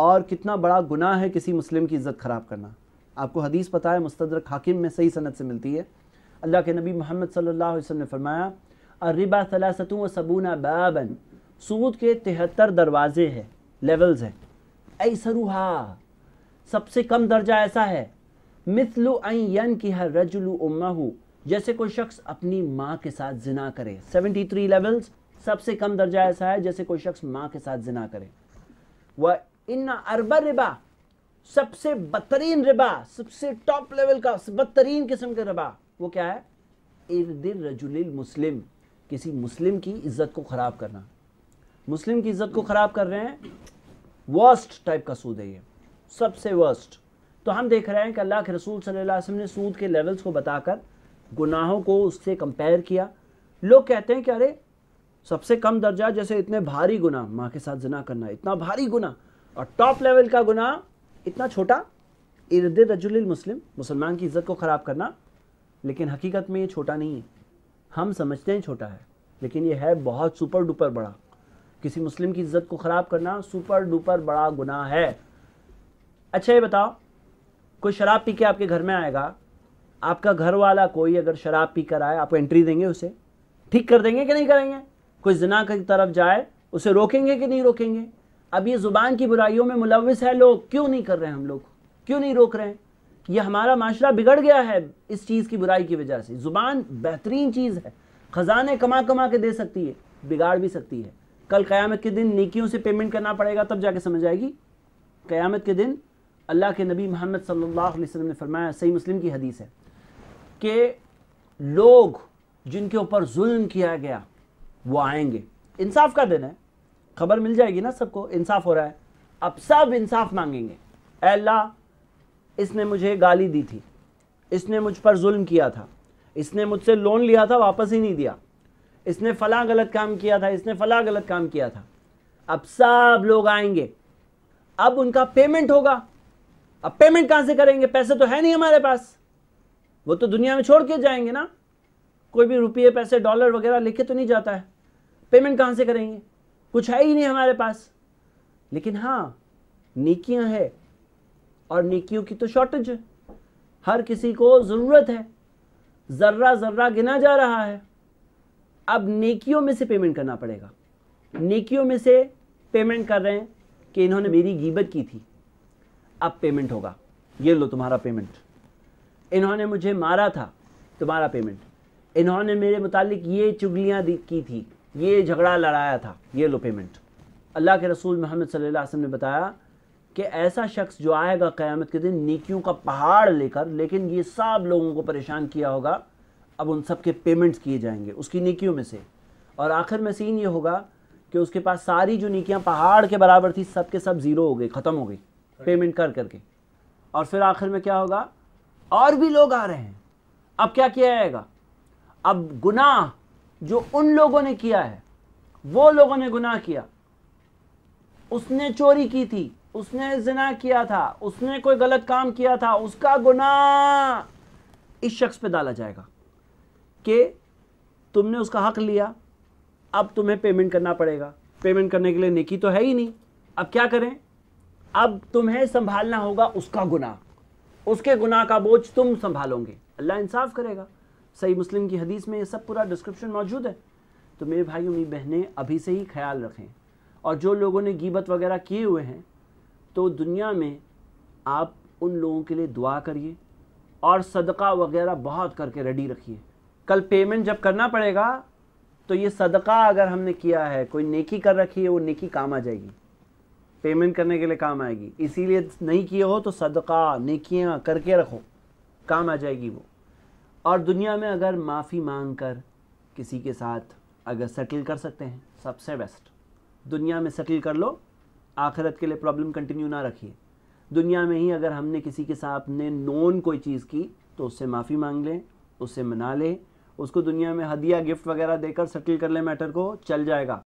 और कितना बड़ा गुनाह है किसी मुस्लिम की इज़्ज़त ख़राब करना आपको हदीस पता है मुस्तर हाकिम में सही सनत से मिलती है अल्लाह के नबी मोहम्मद सल्लल्लाहु अलैहि ने फरमाया अरिबा सलासतों व सबून बाबन सूद के तिहत्तर दरवाज़े हैं लेवल्स हैं ऐ ऐसरूहा सबसे कम दर्जा ऐसा है मिसलु अन की हर रजुलु उम्मा जैसे कोई शख्स अपनी माँ के साथ जिना करे 73 लेवल्स सबसे कम दर्जा ऐसा है जैसे कोई शख्स माँ के साथ जिना करे वह इन अरबा रिबा सबसे बदतरीन रिबा सबसे टॉप लेवल का बदतरीन किस्म का रिबा वो क्या है इर्द रजुल मुस्लिम किसी मुस्लिम की इज्जत को ख़राब करना मुस्लिम की इज्जत को ख़राब कर रहे हैं वर्स्ट टाइप का सूद है ये सबसे वर्स्ट तो हम देख रहे हैं कि अल्लाह के रसूल सल्लल्लाहु अलैहि वसल्लम ने सूद के लेवल्स को बताकर गुनाहों को उससे कंपेयर किया लोग कहते हैं कि अरे सबसे कम दर्जा जैसे इतने भारी गुना माँ के साथ जना करना इतना भारी गुना और टॉप लेवल का गुना इतना छोटा इर्द रजुल मुस्लिम मुसलमान की इज्जत को ख़राब करना लेकिन हकीकत में ये छोटा नहीं है हम समझते हैं छोटा है लेकिन ये है बहुत सुपर डुपर बड़ा किसी मुस्लिम की इज्जत को ख़राब करना सुपर डुपर बड़ा गुना है अच्छा ये बताओ कोई शराब पी के आपके घर में आएगा आपका घर वाला कोई अगर शराब पी कर आए आपको एंट्री देंगे उसे ठीक कर देंगे कि नहीं करेंगे कोई जना की तरफ जाए उसे रोकेंगे कि नहीं रोकेंगे अब ये ज़ुबान की बुराइयों में मुलविस है लोग क्यों नहीं कर रहे हैं हम लोग क्यों नहीं रोक रहे हैं ये हमारा माशरा बिगड़ गया है इस चीज़ की बुराई की वजह से ज़ुबान बेहतरीन चीज़ है ख़जाने कमा कमा के दे सकती है बिगाड़ भी सकती है कल क़यामत के दिन नेकियों से पेमेंट करना पड़ेगा तब जाके समझ आएगी क़यामत के दिन अल्लाह के नबी मोहम्मद सल्लल्लाहु अलैहि वसल्लम ने फरमाया सही मुस्लिम की हदीस है कि लोग जिनके ऊपर जुल्म किया गया वो आएंगे इंसाफ का दिन है खबर मिल जाएगी ना सबको इंसाफ हो रहा है अब सब इंसाफ मांगेंगे अल्लाह इसने मुझे गाली दी थी इसने मुझ पर जुल्म किया था इसने मुझसे लोन लिया था वापस ही नहीं दिया इसने फ़ला गलत काम किया था इसने फ़ला गलत काम किया था अब सब लोग आएंगे अब उनका पेमेंट होगा अब पेमेंट कहां से करेंगे पैसे तो है नहीं हमारे पास वो तो दुनिया में छोड़ के जाएंगे ना कोई भी रुपये पैसे डॉलर वगैरह लेके तो नहीं जाता है पेमेंट कहां से करेंगे कुछ है ही नहीं हमारे पास लेकिन हाँ नेकियां है और नेकियों की तो शॉर्टेज है हर किसी को ज़रूरत है ज़र्रा ज़र्रा गिना जा रहा है अब नेकियों में से पेमेंट करना पड़ेगा नेकियों में से पेमेंट कर रहे हैं कि इन्होंने मेरी गीबत की थी अब पेमेंट होगा ये लो तुम्हारा पेमेंट इन्होंने मुझे मारा था तुम्हारा पेमेंट इन्होंने मेरे मुतालिक ये चुगलियाँ की थी ये झगड़ा लड़ाया था ये लो पेमेंट अल्लाह के रसूल मोहम्मद वसल्लम ने बताया कि ऐसा शख्स जो आएगा क़यामत के दिन नेकियों का पहाड़ लेकर लेकिन ये सब लोगों को परेशान किया होगा अब उन सब के पेमेंट्स किए जाएंगे उसकी नेकियों में से और आखिर में सीन ये होगा कि उसके पास सारी जो नेकियाँ पहाड़ के बराबर थी सब के सब ज़ीरो हो गई ख़त्म हो गई पेमेंट कर करके और फिर आखिर में क्या होगा और भी लोग आ रहे हैं अब क्या किया जाएगा अब गुनाह जो उन लोगों ने किया है वो लोगों ने गुनाह किया उसने चोरी की थी उसने जिना किया था उसने कोई गलत काम किया था उसका गुनाह इस शख्स पे डाला जाएगा कि तुमने उसका हक लिया अब तुम्हें पेमेंट करना पड़ेगा पेमेंट करने के लिए नेकी तो है ही नहीं अब क्या करें अब तुम्हें संभालना होगा उसका गुनाह उसके गुनाह का बोझ तुम संभालोगे अल्लाह इंसाफ करेगा सही मुस्लिम की हदीस में ये सब पूरा डिस्क्रिप्शन मौजूद है तो मेरे भाइयों मेरी बहनें अभी से ही ख्याल रखें और जो लोगों ने गीबत वगैरह किए हुए हैं तो दुनिया में आप उन लोगों के लिए दुआ करिए और सदका वगैरह बहुत करके रेडी रखिए कल पेमेंट जब करना पड़ेगा तो ये सदका अगर हमने किया है कोई नेकी कर रखी है वो नेकी काम आ जाएगी पेमेंट करने के लिए काम आएगी इसीलिए नहीं किए हो तो सदका नेकियाँ करके रखो काम आ जाएगी वो और दुनिया में अगर माफ़ी मांग कर किसी के साथ अगर सेटल कर सकते हैं सबसे बेस्ट दुनिया में सेटल कर लो आखिरत के लिए प्रॉब्लम कंटिन्यू ना रखिए दुनिया में ही अगर हमने किसी के साथ ने नोन कोई चीज़ की तो उससे माफ़ी मांग लें उससे मना लें उसको दुनिया में हदिया गिफ्ट वगैरह देकर सेटल कर ले मैटर को चल जाएगा